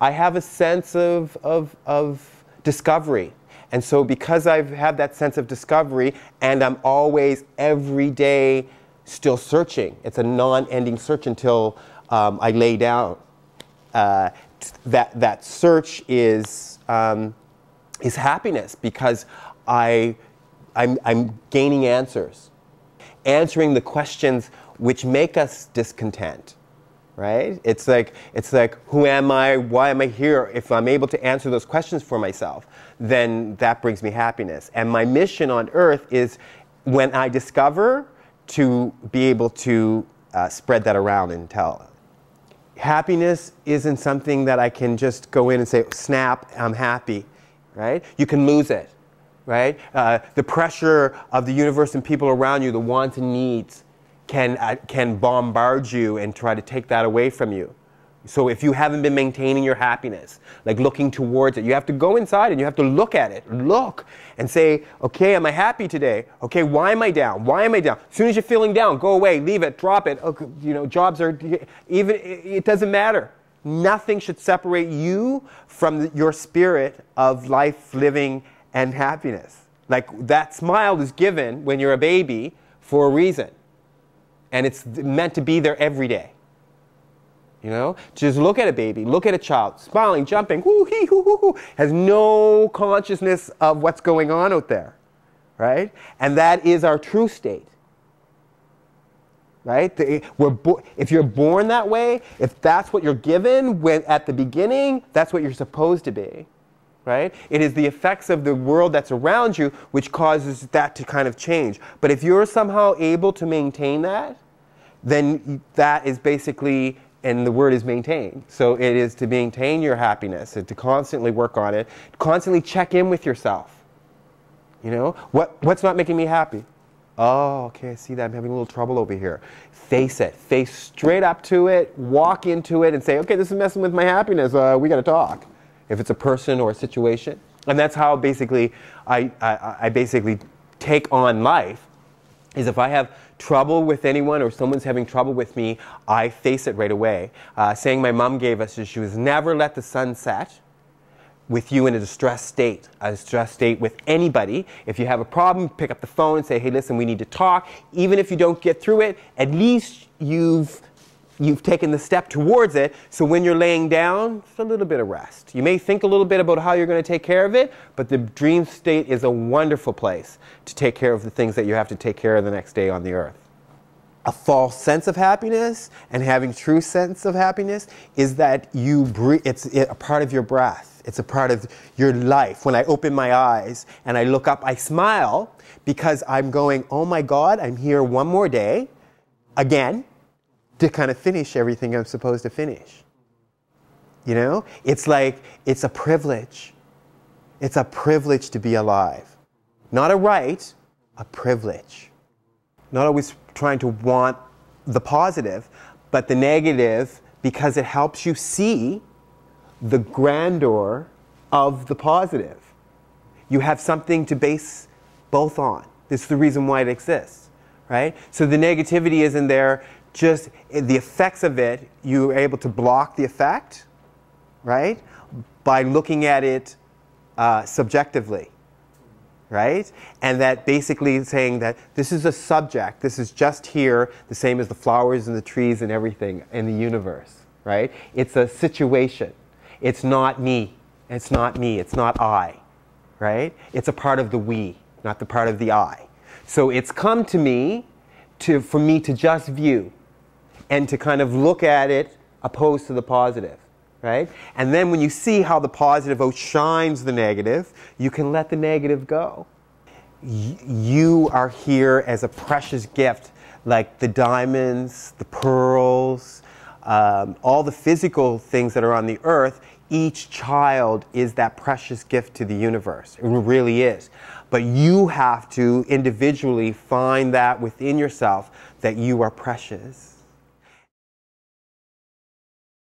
I have a sense of, of, of discovery. And so because I've had that sense of discovery and I'm always every day still searching, it's a non-ending search until um, I lay down. Uh, that, that search is, um, is happiness because I, I'm, I'm gaining answers, answering the questions which make us discontent right? It's like, it's like, who am I? Why am I here? If I'm able to answer those questions for myself, then that brings me happiness. And my mission on earth is when I discover to be able to uh, spread that around and tell. Happiness isn't something that I can just go in and say, snap, I'm happy, right? You can lose it, right? Uh, the pressure of the universe and people around you, the wants and needs, can, uh, can bombard you and try to take that away from you. So if you haven't been maintaining your happiness, like looking towards it, you have to go inside and you have to look at it. Look and say, okay, am I happy today? Okay, why am I down? Why am I down? As soon as you're feeling down, go away, leave it, drop it. Okay, you know, jobs are even. It doesn't matter. Nothing should separate you from your spirit of life, living, and happiness. Like that smile is given when you're a baby for a reason and it's meant to be there every day. You know, just look at a baby, look at a child, smiling, jumping, whoo hee hoo hoo hoo, has no consciousness of what's going on out there, right? And that is our true state, right? The, if you're born that way, if that's what you're given when, at the beginning, that's what you're supposed to be, right? It is the effects of the world that's around you which causes that to kind of change. But if you're somehow able to maintain that, then that is basically and the word is maintain. So it is to maintain your happiness and to constantly work on it, constantly check in with yourself. You know, what, what's not making me happy? Oh, okay, I see that. I'm having a little trouble over here. Face it. Face straight up to it, walk into it, and say, okay, this is messing with my happiness. Uh, we got to talk. If it's a person or a situation. And that's how basically I, I, I basically take on life is if I have trouble with anyone or someone's having trouble with me, I face it right away. Uh, saying my mom gave us is she was never let the sun set with you in a distressed state, a distressed state with anybody. If you have a problem, pick up the phone and say, hey, listen, we need to talk. Even if you don't get through it, at least you've you've taken the step towards it. So when you're laying down, just a little bit of rest. You may think a little bit about how you're going to take care of it, but the dream state is a wonderful place to take care of the things that you have to take care of the next day on the earth. A false sense of happiness and having true sense of happiness is that you breathe, it's a part of your breath. It's a part of your life. When I open my eyes and I look up, I smile because I'm going, oh my God, I'm here one more day again to kind of finish everything I'm supposed to finish. You know? It's like, it's a privilege. It's a privilege to be alive. Not a right, a privilege. Not always trying to want the positive, but the negative because it helps you see the grandeur of the positive. You have something to base both on. This is the reason why it exists right? So the negativity isn't there, just the effects of it, you're able to block the effect, right? By looking at it uh, subjectively, right? And that basically saying that this is a subject, this is just here, the same as the flowers and the trees and everything in the universe, right? It's a situation. It's not me. It's not me. It's not I, right? It's a part of the we, not the part of the I. So it's come to me to, for me to just view and to kind of look at it opposed to the positive, right? And then when you see how the positive outshines the negative, you can let the negative go. Y you are here as a precious gift, like the diamonds, the pearls, um, all the physical things that are on the earth. Each child is that precious gift to the universe. It really is. But you have to individually find that within yourself that you are precious.